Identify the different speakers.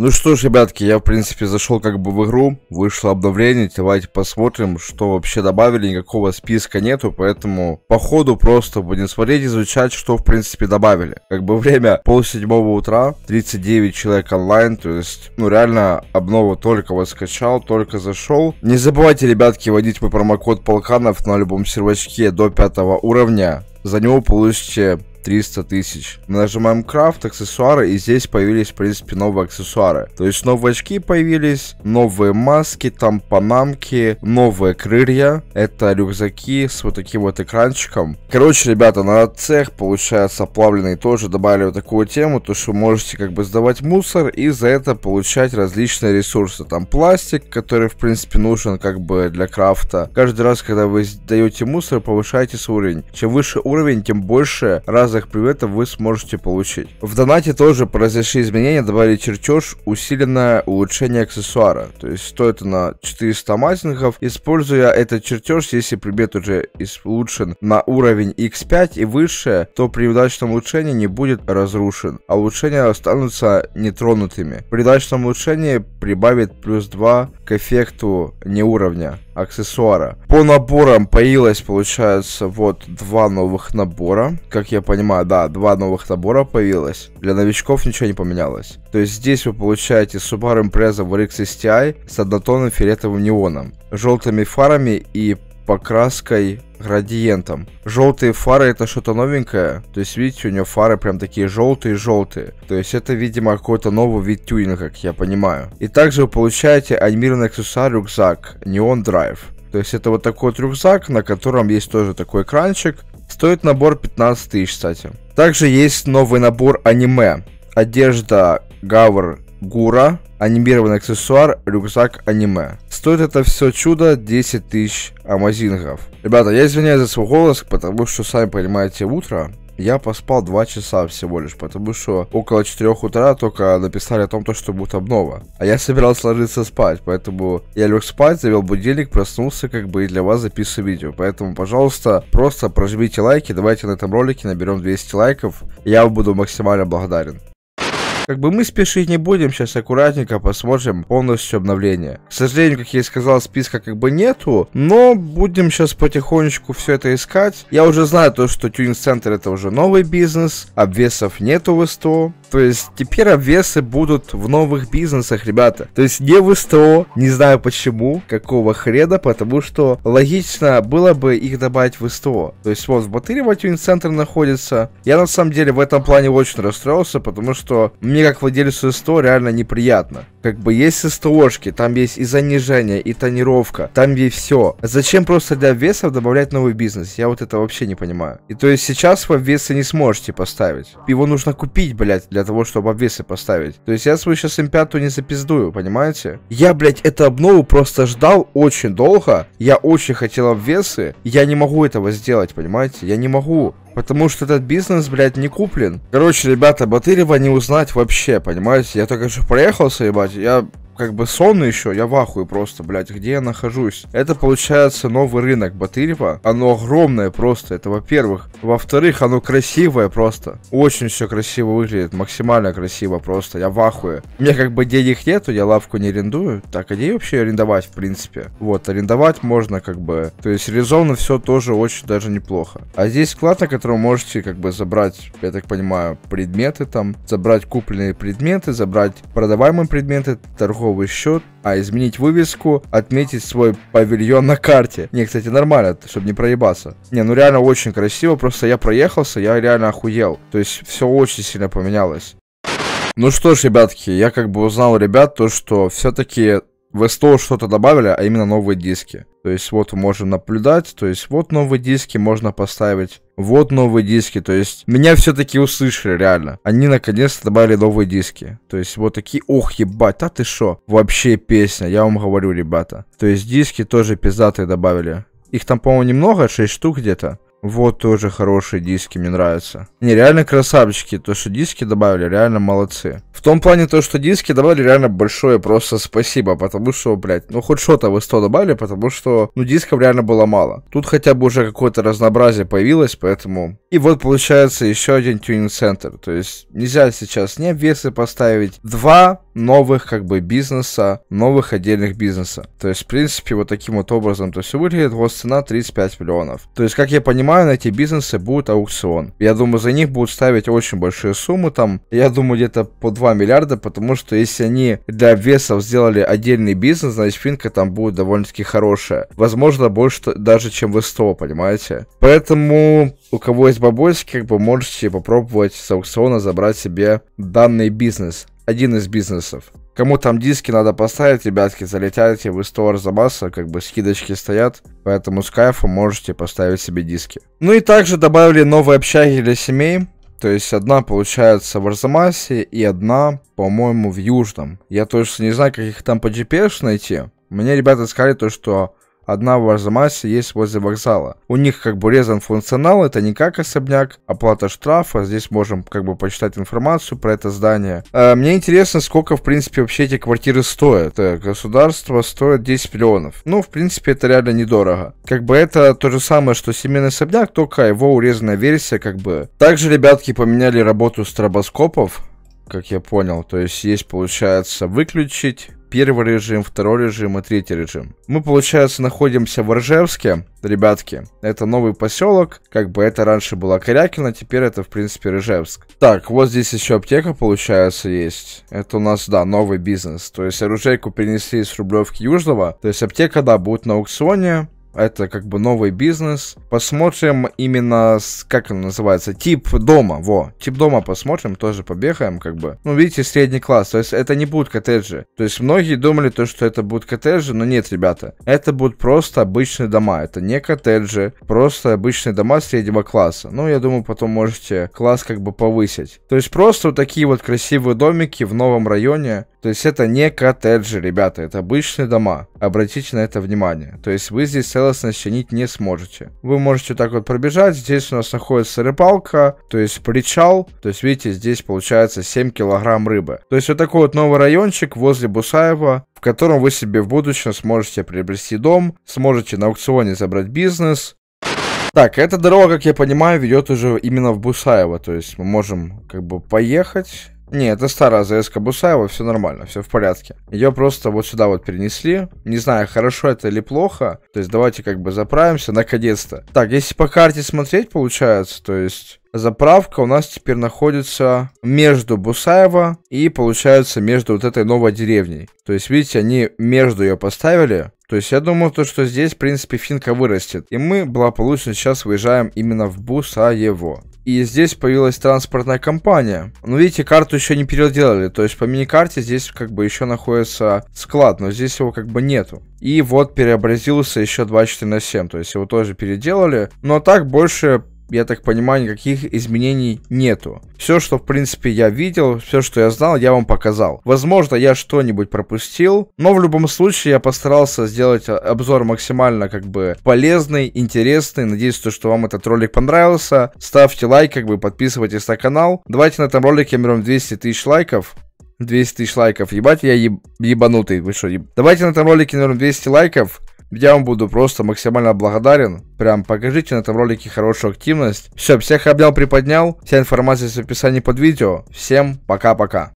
Speaker 1: Ну что ж, ребятки, я, в принципе, зашел как бы в игру, вышло обновление, давайте посмотрим, что вообще добавили, никакого списка нету, поэтому по ходу просто будем смотреть, изучать, что, в принципе, добавили. Как бы время пол седьмого утра, 39 человек онлайн, то есть, ну, реально, обнову только вот скачал, только зашел. Не забывайте, ребятки, вводить мой промокод Полканов на любом сервачке до пятого уровня, за него получите 300 тысяч. нажимаем крафт, аксессуары, и здесь появились, в принципе, новые аксессуары. То есть новые очки появились, новые маски, там панамки, новые крылья. Это рюкзаки с вот таким вот экранчиком. Короче, ребята, на цех, получается, плавленный тоже добавили вот такую тему, то что можете как бы сдавать мусор и за это получать различные ресурсы. Там пластик, который, в принципе, нужен как бы для крафта. Каждый раз, когда вы сдаете мусор, повышаете свой уровень. Чем выше уровень, тем больше раз разных приветов вы сможете получить. В донате тоже произошли изменения, добавили чертеж, усиленное улучшение аксессуара. То есть стоит она 400 мастеров. Используя этот чертеж, если предмет уже улучшен на уровень x5 и выше, то при удачном улучшении не будет разрушен, а улучшения останутся нетронутыми. При удачном улучшении прибавит плюс 2 к эффекту не уровня аксессуара. По наборам появилось, получается, вот два новых набора. Как я понимаю, да, два новых набора появилось. Для новичков ничего не поменялось. То есть здесь вы получаете Subaru Impreza в RX STI с однотонным фиолетовым неоном, желтыми фарами и покраской градиентом. Желтые фары это что-то новенькое. То есть, видите, у него фары прям такие желтые-желтые. То есть, это, видимо, какой-то новый вид тюнинга, как я понимаю. И также вы получаете анимированный аксессуар рюкзак Neon Drive. То есть, это вот такой вот рюкзак, на котором есть тоже такой экранчик. Стоит набор 15 тысяч, кстати. Также есть новый набор аниме. Одежда Гавр Гура, анимированный аксессуар, рюкзак аниме. Стоит это все чудо 10 тысяч амазингов. Ребята, я извиняюсь за свой голос, потому что, сами понимаете, утро. Я поспал 2 часа всего лишь, потому что около 4 утра только написали о том, то, что будет обнова. А я собирался ложиться спать, поэтому я лег спать, завел будильник, проснулся, как бы и для вас записываю видео. Поэтому, пожалуйста, просто прожмите лайки, давайте на этом ролике наберем 200 лайков, я вам буду максимально благодарен. Как бы мы спешить не будем, сейчас аккуратненько посмотрим полностью обновление. К сожалению, как я и сказал, списка как бы нету, но будем сейчас потихонечку все это искать. Я уже знаю то, что тюнинг-центр это уже новый бизнес, обвесов нету в СТО, то есть теперь обвесы будут в новых бизнесах, ребята. То есть не в СТО, не знаю почему, какого хрена, потому что логично было бы их добавить в СТО. То есть вот в Батырево тюнинг-центр находится. Я на самом деле в этом плане очень расстроился, потому что мне как владельцу СТО реально неприятно. Как бы есть СТОшки, там есть и занижение, и тонировка, там есть все. Зачем просто для весов добавлять новый бизнес? Я вот это вообще не понимаю. И то есть сейчас вы обвесы не сможете поставить. Его нужно купить, блядь, для того, чтобы обвесы поставить. То есть я свою сейчас М5 не запиздую, понимаете? Я, блядь, эту обнову просто ждал очень долго. Я очень хотел обвесы. Я не могу этого сделать, понимаете? Я не могу. Потому что этот бизнес, блядь, не куплен. Короче, ребята, Батырева не узнать вообще, понимаете? Я только что проехался, ебать. Я как бы сонный еще, я в ахуе просто, блядь, где я нахожусь. Это, получается, новый рынок Батырева. Оно огромное просто, это во-первых. Во-вторых, оно красивое просто. Очень все красиво выглядит, максимально красиво просто, я в ахуе. У меня как бы денег нету, я лавку не арендую. Так, а где вообще арендовать, в принципе? Вот, арендовать можно как бы. То есть резонно все тоже очень даже неплохо. А здесь склад, на котором можете как бы забрать, я так понимаю, предметы там, забрать купленные предметы, забрать продаваемые предметы, торговые торговый счет, а изменить вывеску, отметить свой павильон на карте. Не, кстати, нормально, чтобы не проебаться. Не, ну реально очень красиво, просто я проехался, я реально охуел. То есть все очень сильно поменялось. Ну что ж, ребятки, я как бы узнал ребят то, что все-таки в S100 что-то добавили, а именно новые диски. То есть вот можем наблюдать, то есть вот новые диски можно поставить вот новые диски. То есть меня все-таки услышали, реально. Они наконец-то добавили новые диски. То есть вот такие, ох, ебать, а ты шо? Вообще песня, я вам говорю, ребята. То есть диски тоже пиздатые добавили. Их там, по-моему, немного, 6 штук где-то. Вот тоже хорошие диски, мне нравятся. Не, реально красавчики. То, что диски добавили, реально молодцы. В том плане, то, что диски добавили, реально большое просто спасибо. Потому что, блядь, ну хоть что-то вы 100 добавили, потому что, ну, дисков реально было мало. Тут хотя бы уже какое-то разнообразие появилось, поэтому... И вот получается еще один тюнинг-центр. То есть нельзя сейчас не весы поставить. Два новых как бы бизнеса, новых отдельных бизнеса. То есть, в принципе, вот таким вот образом то все выглядит. Вот цена 35 миллионов. То есть, как я понимаю, понимаю, на эти бизнесы будет аукцион. Я думаю, за них будут ставить очень большие суммы, там, я думаю, где-то по 2 миллиарда, потому что если они для весов сделали отдельный бизнес, значит, финка там будет довольно-таки хорошая. Возможно, больше даже, чем в СТО, понимаете? Поэтому, у кого есть бабосики, как бы можете попробовать с аукциона забрать себе данный бизнес один из бизнесов. Кому там диски надо поставить, ребятки, залетайте в истор за масса, как бы скидочки стоят, поэтому с кайфом можете поставить себе диски. Ну и также добавили новые общаги для семей, то есть одна получается в Арзамасе и одна, по-моему, в Южном. Я точно не знаю, как их там по GPS найти. Мне ребята сказали то, что Одна в Арзамасе есть возле вокзала. У них как бы резан функционал, это не как особняк. Оплата штрафа, здесь можем как бы почитать информацию про это здание. Э, мне интересно, сколько в принципе вообще эти квартиры стоят. Э, государство стоит 10 миллионов. Ну, в принципе, это реально недорого. Как бы это то же самое, что семейный особняк, только его урезанная версия как бы. Также ребятки поменяли работу стробоскопов как я понял. То есть есть, получается, выключить, первый режим, второй режим и третий режим. Мы, получается, находимся в Ржевске, ребятки. Это новый поселок, как бы это раньше было Корякина, теперь это, в принципе, Ржевск. Так, вот здесь еще аптека, получается, есть. Это у нас, да, новый бизнес. То есть оружейку перенесли из Рублевки Южного. То есть аптека, да, будет на аукционе это как бы новый бизнес. Посмотрим именно, с, как он называется, тип дома, во, тип дома посмотрим, тоже побегаем, как бы. Ну, видите, средний класс, то есть это не будут коттеджи. То есть многие думали, то, что это будут коттеджи, но нет, ребята, это будут просто обычные дома, это не коттеджи, просто обычные дома среднего класса. Ну, я думаю, потом можете класс как бы повысить. То есть просто вот такие вот красивые домики в новом районе, то есть это не коттеджи, ребята, это обычные дома. Обратите на это внимание. То есть вы здесь целостность чинить не сможете. Вы можете так вот пробежать. Здесь у нас находится рыбалка, то есть причал. То есть видите, здесь получается 7 килограмм рыбы. То есть вот такой вот новый райончик возле Бусаева, в котором вы себе в будущем сможете приобрести дом, сможете на аукционе забрать бизнес, так, эта дорога, как я понимаю, ведет уже именно в Бусаева. то есть мы можем как бы поехать не, это старая АЗС Бусаева, все нормально, все в порядке. Ее просто вот сюда вот перенесли. Не знаю, хорошо это или плохо. То есть давайте как бы заправимся, наконец-то. Так, если по карте смотреть, получается, то есть... Заправка у нас теперь находится между Бусаева и, получается, между вот этой новой деревней. То есть, видите, они между ее поставили. То есть я думаю, то, что здесь, в принципе, финка вырастет. И мы благополучно сейчас выезжаем именно в Бусаево. И здесь появилась транспортная компания. ну видите, карту еще не переделали. То есть по мини карте здесь как бы еще находится склад, но здесь его как бы нету. И вот переобразился еще 24 на 7. То есть его тоже переделали. Но так больше я так понимаю, никаких изменений нету. Все, что, в принципе, я видел, все, что я знал, я вам показал. Возможно, я что-нибудь пропустил, но в любом случае я постарался сделать э, обзор максимально, как бы, полезный, интересный. Надеюсь, то, что вам этот ролик понравился. Ставьте лайк, как бы, подписывайтесь на канал. Давайте на этом ролике наберем 200 тысяч лайков. 200 тысяч лайков. Ебать, я еб... ебанутый. Вы что, еб... Давайте на этом ролике наберем 200 лайков. Я вам буду просто максимально благодарен. Прям покажите на этом ролике хорошую активность. Все, всех обнял, приподнял. Вся информация есть в описании под видео. Всем пока-пока.